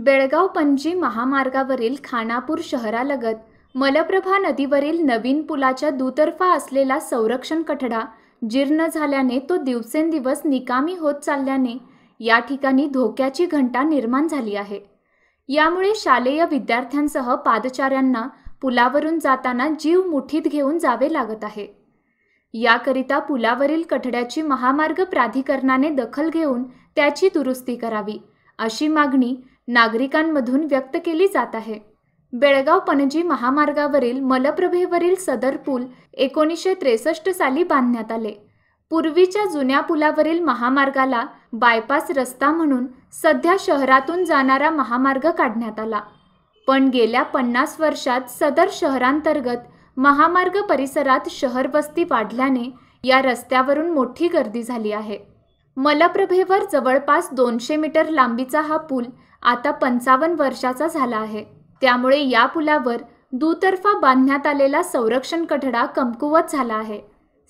बेळगाव पणजी महामार्गावरील खानापूर शहरालगत मलप्रभा नदीवरील नवीन पुलाच्या दुतर्फा असलेला संरक्षण कठडा जीर्ण झाल्याने तो दिवसेंदिवस निकामी होत चालल्याने या ठिकाणी धोक्याची घंटा निर्माण झाली आहे यामुळे शालेय विद्यार्थ्यांसह पादचाऱ्यांना पुलावरून जाताना जीव मुठीत घेऊन जावे लागत आहे याकरिता पुलावरील कठड्याची महामार्ग प्राधिकरणाने दखल घेऊन त्याची दुरुस्ती करावी अशी मागणी नागरिकांमधून व्यक्त केली जात आहे बेळगाव पणजी महामार्गावरील मलप्रभेवरील सदर पूल एकोणीसशे त्रेसष्ट साली बांधण्यात आले पूर्वीच्या जुन्या पुलावरील महामार्गाला बायपास रस्ता म्हणून सध्या शहरातून जाणारा महामार्ग काढण्यात आला पण गेल्या पन्नास वर्षात सदर शहरांतर्गत महामार्ग परिसरात शहर वस्ती वाढल्याने या रस्त्यावरून मोठी गर्दी झाली आहे मलप्रभेवर जवळपास दोनशे मीटर लांबीचा हा पूल आता पंचावन्न वर्षाचा झाला आहे त्यामुळे या पुलावर दुतर्फा बांधण्यात आलेला संरक्षण कठडा कमकुवत झाला आहे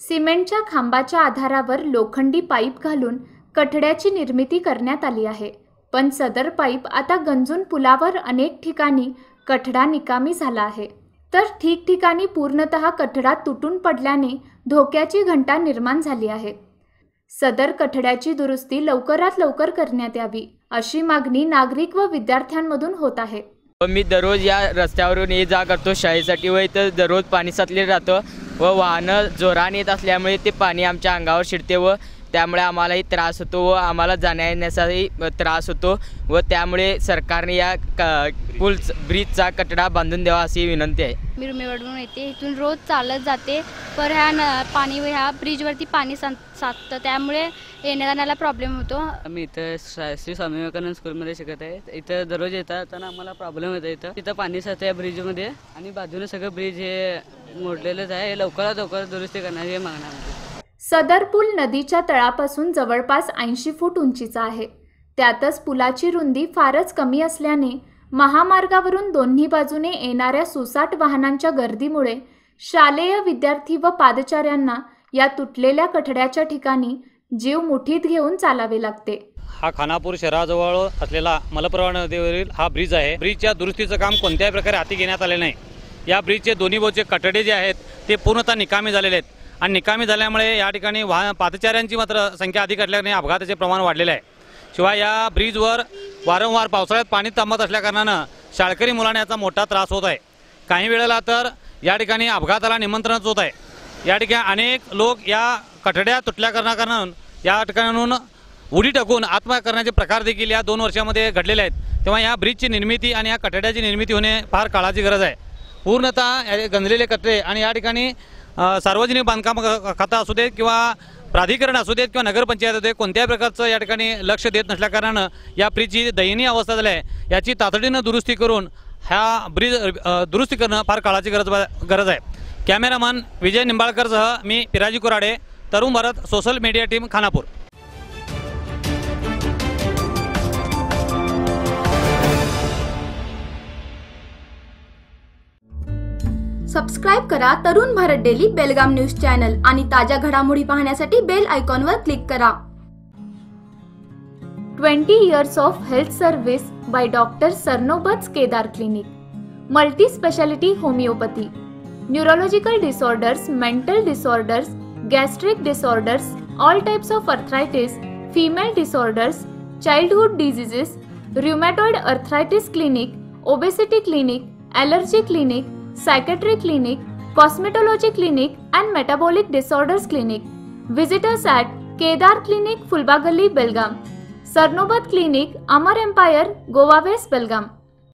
सिमेंटच्या खांबाच्या आधारावर लोखंडी पाईप घालून कठड्याची निर्मिती करण्यात आली आहे पण सदर पाईप आता गंजून पुलावर अनेक ठिकाणी कठडा निकामी झाला आहे तर ठिकठिकाणी पूर्णत कठडा तुटून पडल्याने धोक्याची घंटा निर्माण झाली आहे सदर कठड्याची दुरुस्ती लवकरात लवकर करण्यात यावी अशी मागणी नागरिक व विद्यार्थ्यांमधून होत आहे मी दररोज या रस्त्यावरून ये जा करतो शाळेसाठी व इथं दररोज पाणी साचले राहतं व वाहनं जोराने येत असल्यामुळे ते पाणी आमच्या अंगावर शिरते व त्यामुळे आम्हालाही त्रास होतो व आम्हाला जाण्यायेण्याचाही त्रास होतो व त्यामुळे सरकारने या क पूल ब्रिजचा कटडा बांधून द्यावा अशी विनंती आहे मी रुमेवडून येते इथून रोज चालत जाते पर ह्या न पाणी ह्या ब्रिजवरती पाणी सा त्यामुळे येण्या जाण्याला प्रॉब्लेम होतो मी इथं श्री स्वामी विवेकानंद स्कूलमध्ये शिकत आहे इथं दररोज येतात आम्हाला प्रॉब्लेम येतो इथं तिथं पाणी साचतं या ब्रिजमध्ये आणि बाजूने सगळं ब्रिज हे मोडलेलंच आहे हे लवकरात लवकर दुरुस्ती करणार हे मागणार सदर पूल नदीच्या तळापासून जवळपास ऐंशी फूट उंचीचा आहे त्यातच पुलाची रुंदी फारच कमी असल्याने महामार्गावरून दोन्ही बाजूने येणाऱ्या सुसाट वाहनांच्या गर्दीमुळे शालेय विद्यार्थी व पादचाऱ्यांना या तुटलेल्या कठड्याच्या ठिकाणी जीव मुठीत घेऊन चालावे लागते हा खानापूर शहराजवळ असलेला मलप्रवाह नदीवरील हा ब्रिज आहे ब्रिजच्या दुरुस्तीचं काम कोणत्याही प्रकारे हाती घेण्यात आले नाही या ब्रिजचे दोन्ही बाजूचे कठडे जे आहेत ते पूर्णतः निकामी झालेले आहेत आणि निकामी झाल्यामुळे या ठिकाणी वाह पादचाऱ्यांची मात्र संख्या अधिक असल्याने अपघाताचे प्रमाण वाढलेलं आहे शिवाय या ब्रिजवर वारंवार पावसाळ्यात पाणी थांबत असल्याकारणानं शाळकरी मुलांना याचा मोठा त्रास होत आहे काही वेळेला तर या ठिकाणी अपघाताला निमंत्रणच होत आहे या ठिकाणी अनेक लोक या कठड्या तुटल्या कारणानं या ठिकाणाहून उडी टाकून आत्महत्या करण्याचे प्रकार देखील या दोन वर्षामध्ये घडलेले आहेत तेव्हा या ब्रिजची निर्मिती आणि या कठड्याची निर्मिती होणे फार काळाची गरज आहे पूर्णतः गंजलेले कचरे आणि या ठिकाणी सार्वजनिक बांधकाम खाता असू देत किंवा प्राधिकरण असू देत किंवा नगरपंचायत असू देत कोणत्याही प्रकारचं या ठिकाणी लक्ष देत नसल्याकारणानं या ब्रिजची दयनीय अवस्था झाली आहे याची तातडीनं दुरुस्ती करून ह्या ब्रिज दुरुस्ती करणं फार काळाची गरज गरज आहे कॅमेरामन विजय निंबाळकरसह मी Piraji Kurade Tarun Bharat social media team Khanapur subscribe करा Tarun Bharat daily Belgaum news channel आणि ताज्या घडामोडी पाहण्यासाठी बेल आयकॉनवर क्लिक करा twenty years of health service by doctor Sarnobat Kedar clinic multi speciality homeopathy neurological disorders mental disorders gastric disorders all types of arthritis female disorders childhood diseases rheumatoid arthritis clinic obesity clinic allergy clinic psychiatry clinic, cosmetology clinic and metabolic disorders clinic. Visitors at Kedar Clinic, Fulbagalli, Belgaum. Sarnobat Clinic, Amar Empire, Goa West, Belgaum.